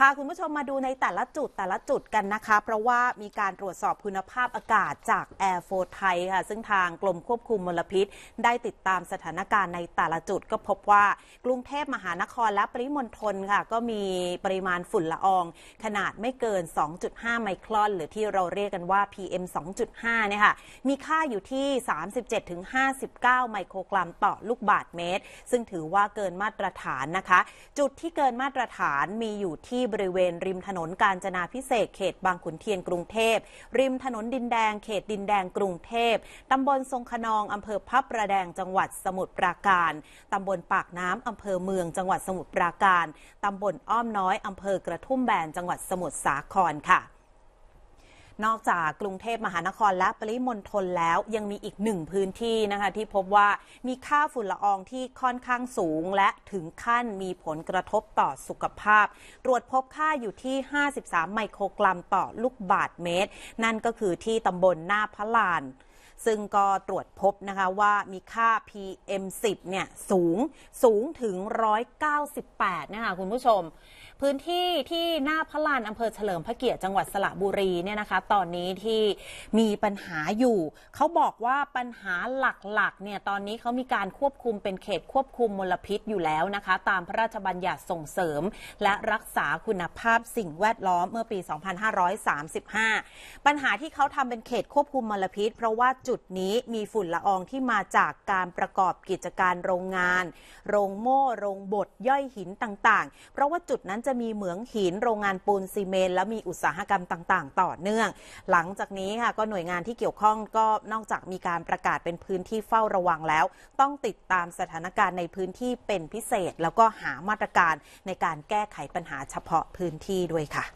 พาคุณผู้ชมมาดูในแต่ละจุดแต่ละจุดกันนะคะ เพราะว่ามีการตรวจสอบคุณภาพอากาศจาก Air f o r ไทยค่ะ ซึ่งทางกรมควบคุมมลพิษได้ติดตามสถานการณ์ในแต่ละจุดก็พบว่ากรุงเทพมหานครและปริมณฑลค่ะ ก็มีปริมาณฝุ่นละอองขนาดไม่เกิน 2.5 ไมครอน หรือที่เราเรียกกันว่า PM 2.5ะนี่ค่ะมีค่าอยู่ที่ 37-59 ไมโครกรัมต่อลูกบาศก์เมตร ซึ่งถือว่าเกินมาตรฐานนะคะ จุดที่เกินมาตรฐานมีอยู่ที่บริเวณริมถนนกาญจนาพิเศษเขตบางขุนเทียนกรุงเทพริมถนนดินแดงเขตดินแดงกรุงเทพตำบลทรงขนองอำเภอพับประแดงจังหวัดสมุทรปราการตำบลปากน้ำอำเภอเมืองจังหวัดสมุทรปราการตำบลอ้อมน้อยอำเภอกระทุ่มแบนจังหวัดสมุทรสาครค่ะนอกจากกรุงเทพมหานครและปริมณฑลแล้วยังมีอีกหนึ่งพื้นที่นะคะที่พบว่ามีค่าฝุ่นละอองที่ค่อนข้างสูงและถึงขั้นมีผลกระทบต่อสุขภาพ ตรวจพบค่าอยู่ที่ 53 ไมโครกรัมต่อลูกบาทเมตร นั่นก็คือที่ตำบลหน้าพระลานซึ่งก็ตรวจพบนะคะว่ามีค่า PM10 เนี่ยสูงสูงถึง 198 นะคะคุณผู้ชม พื้นที่ที่หน้าพระลานอำเภอเฉลิมพระเกียรติจังหวัดสระบุรีเนี่ยนะคะ ตอนนี้ที่มีปัญหาอยู่ เขาบอกว่าปัญหาหลักๆ เนี่ยตอนนี้เขามีการควบคุมเป็นเขตควบคุมมลพิษอยู่แล้วนะคะ ตามพระราชบัญญัติส่งเสริมและรักษาคุณภาพสิ่งแวดล้อมเมื่อปี 2535 ปัญหาที่เขาทำเป็นเขตควบคุมมลพิษเพราะว่าจุดนี้มีฝุ่นละอองที่มาจากการประกอบกิจการโรงงาน โรงโม่ โรงบด ย่อยหินต่างๆ เพราะว่าจุดนั้นจะมีเหมืองหิน โรงงานปูนซีเมนต์และมีอุตสาหกรรมต่างๆ ต่อเนื่อง หลังจากนี้ค่ะก็หน่วยงานที่เกี่ยวข้องก็นอกจากมีการประกาศเป็นพื้นที่เฝ้าระวังแล้ว ต้องติดตามสถานการณ์ในพื้นที่เป็นพิเศษ แล้วก็หามาตรการในการแก้ไขปัญหาเฉพาะพื้นที่ด้วยค่ะ